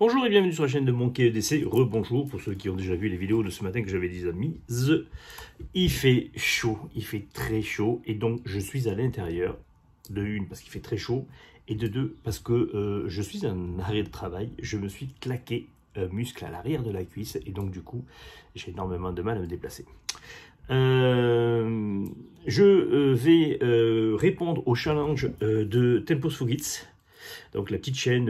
Bonjour et bienvenue sur la chaîne de Monkey KEDC. rebonjour pour ceux qui ont déjà vu les vidéos de ce matin que j'avais déjà mises. Il fait chaud, il fait très chaud et donc je suis à l'intérieur, de une parce qu'il fait très chaud et de deux parce que euh, je suis en arrêt de travail, je me suis claqué un muscle à l'arrière de la cuisse et donc du coup j'ai énormément de mal à me déplacer. Euh, je euh, vais répondre au challenge de Tempos Fugits, donc la petite chaîne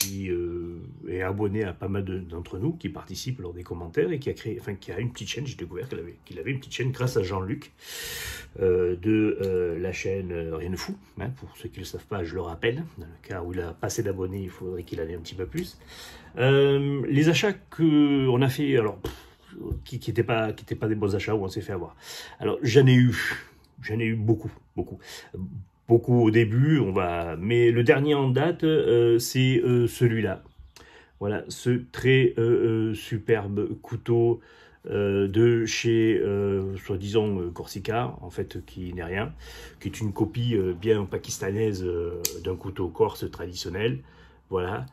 qui euh, est abonné à pas mal d'entre nous, qui participe lors des commentaires et qui a créé, enfin qui a une petite chaîne, j'ai découvert qu'il avait, avait, une petite chaîne grâce à Jean-Luc euh, de euh, la chaîne Rien de Fou. Hein, pour ceux qui ne le savent pas, je le rappelle, dans le cas où il a passé d'abonnés, il faudrait qu'il en ait un petit peu plus. les achats que on a fait, alors, qui n'étaient pas, qui pas des bons achats où on s'est fait avoir. Alors, j'en ai eu, j'en ai eu beaucoup, beaucoup beaucoup au début, on va... mais le dernier en date, euh, c'est euh, celui-là. Voilà, ce très euh, superbe couteau de chez, soi-disant, Corsica, en fait, qui n'est rien, qui est une copie bien pakistanaise d'un couteau corse traditionnel. Voilà.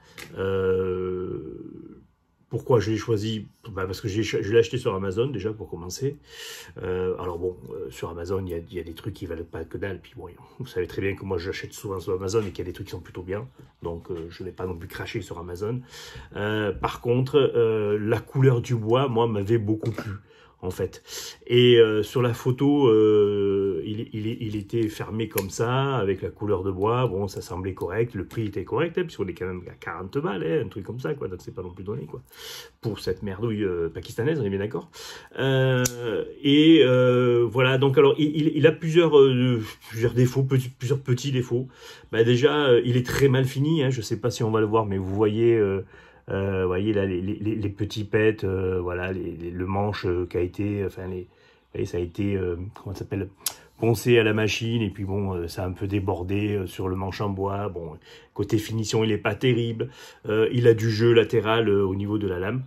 pourquoi je l'ai choisi bah parce que je l'ai acheté sur Amazon déjà pour commencer. Euh, alors bon, euh, sur Amazon, il y, a des trucs qui valent pas que dalle. Puis vous savez très bien que moi j'achète souvent sur Amazon et qu'il y a des trucs qui sont plutôt bien. Donc euh, je n'ai pas non plus cracher sur Amazon. par contre, la couleur du bois, moi, m'avait beaucoup plu en fait. Et euh, sur la photo, euh, il, il, il, était fermé comme ça, avec la couleur de bois, bon, ça semblait correct, le prix était correct, hein, puisqu'on est quand même à 40 balles, hein, un truc comme ça, quoi, donc c'est pas non plus donné, quoi, pour cette merdouille euh, pakistanaise, on est bien d'accord. et voilà, donc alors, il, il a plusieurs, plusieurs défauts, plusieurs petits défauts. Bah, déjà, il est très mal fini, hein, je sais pas si on va le voir, mais vous voyez... Euh, vous voyez là les, petits pets, euh, voilà le manche euh, qui a été, enfin les, voyez, ça a été s'appelle poncé à la machine et puis bon ça a un peu débordé sur le manche en bois bon côté finition il est pas terrible il a du jeu latéral au niveau de la lame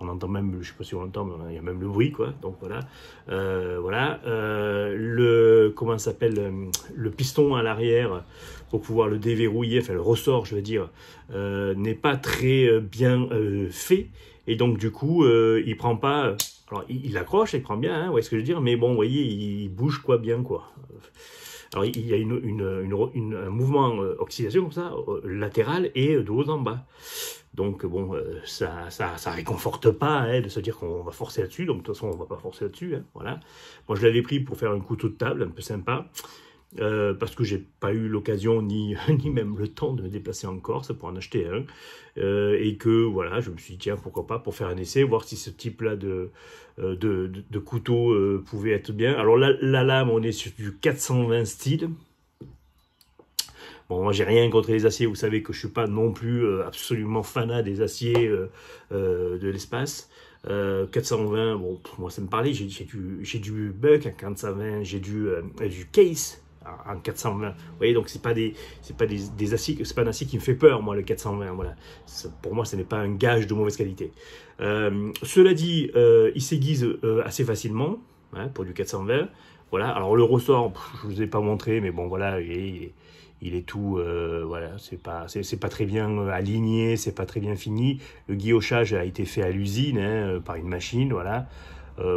on entend même, je sais pas si on entend, mais il y a même le bruit, quoi. Donc voilà, euh, voilà. Euh, le comment s'appelle euh, le piston à l'arrière pour pouvoir le déverrouiller, enfin le ressort, je veux dire, n'est pas très bien fait et donc du coup, il prend pas. Alors il, accroche, il prend bien, hein, vous voyez ce que je veux dire, mais bon, vous voyez, il, bouge quoi bien quoi. Alors il y a une, un mouvement oxydation comme ça, latéral et de haut en bas. Donc bon, euh, ça, ça, ça réconforte pas hein, de se dire qu'on va forcer là-dessus. Donc de toute façon, on va pas forcer là-dessus. Hein, voilà. Moi, je l'avais pris pour faire un couteau de table, un peu sympa. Euh, parce que j'ai pas eu l'occasion ni, ni même le temps de me déplacer en Corse pour en acheter un euh, et que voilà je me suis dit tiens pourquoi pas pour faire un essai voir si ce type là de, couteau pouvait être bien alors la, la lame on est sur du 420 style Bon, moi, j'ai rien contre les aciers. Vous savez que je suis pas non plus euh, absolument fanat des aciers euh, euh, de l'espace. 420, bon, moi ça me parlait, j'ai du, du Buck en 420, j'ai du, du Case en 420. Vous voyez, donc c'est pas des, c'est pas des, des aciers, c'est pas un acier qui me fait peur, moi, le 420. Voilà, pour moi, ce n'est pas un gage de mauvaise qualité. cela dit, il s'aiguise assez facilement hein, pour du 420. Voilà, alors le ressort, je vous ai pas montré, mais bon, voilà, il il est tout, euh, voilà, c'est pas, c'est, pas très bien euh, aligné, c'est pas très bien fini. Le guillochage a été fait à l'usine, hein, euh, par une machine, voilà,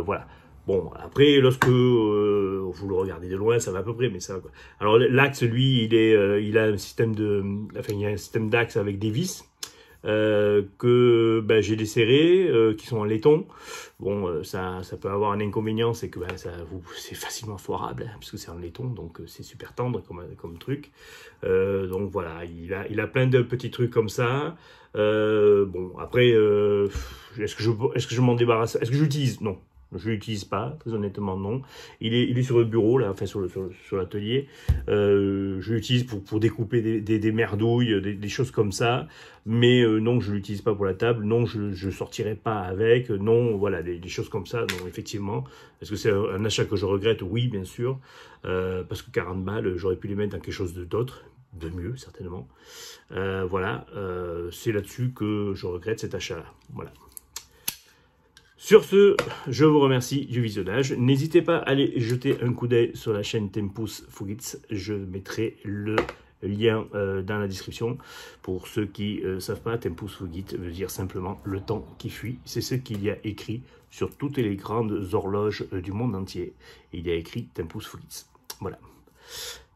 voilà. Bon, après, lorsque vous le regardez de loin, ça va à peu près, mais ça. Quoi. Alors l'axe, lui, il est, il a un système de, enfin, a un système d'axe avec des vis. Euh, que ben, j'ai desserré euh, qui sont en laiton. Bon, euh, ça, peut avoir un inconvénient, c'est que ben, ça, c'est facilement foirable, hein, parce que c'est en laiton, donc c'est super tendre comme, comme truc. donc voilà, il a, il a plein de petits trucs comme ça. bon, après, est-ce que je, est-ce que je m'en débarrasse Est-ce que j'utilise Non, je l'utilise pas, très honnêtement non. Il est, il est sur le bureau, là, enfin sur l'atelier. Sur, euh, sur je l'utilise pour, pour découper des, merdouilles, des, choses comme ça. Mais euh, non, je l'utilise pas pour la table. Non, je, ne sortirai pas avec. Non, voilà, des, choses comme ça. Non, effectivement. Est-ce que c'est un achat que je regrette Oui, bien sûr. Euh, parce que 40 balles, j'aurais pu les mettre dans quelque chose d'autre de mieux certainement. voilà, c'est là-dessus que je regrette cet achat-là. Voilà. Sur ce, je vous remercie du visionnage. N'hésitez pas à aller jeter un coup d'œil sur la chaîne Tempus Fugits. Je mettrai le lien euh, dans la description. Pour ceux qui ne euh, savent pas, Tempus Fugit veut dire simplement le temps qui fuit. C'est ce qu'il y a écrit sur toutes les grandes horloges euh, du monde entier. Il y a écrit Tempus Fugit. Voilà.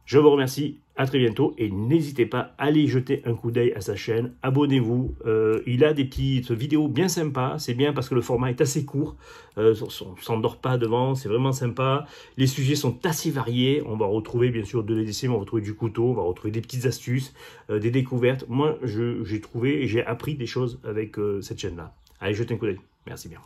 Je vous remercie, à très bientôt et n'hésitez pas à aller jeter un coup d'œil à sa chaîne, abonnez-vous, euh, il a des petites vidéos bien sympas, c'est bien parce que le format est assez court, euh, on s'endort pas devant, c'est vraiment sympa, les sujets sont assez variés, on va retrouver bien sûr de l'EDC, on va retrouver du couteau, on va retrouver des petites astuces, euh, des découvertes, moi j'ai trouvé et j'ai appris des choses avec euh, cette chaîne là, allez jetez un coup d'œil, merci bien.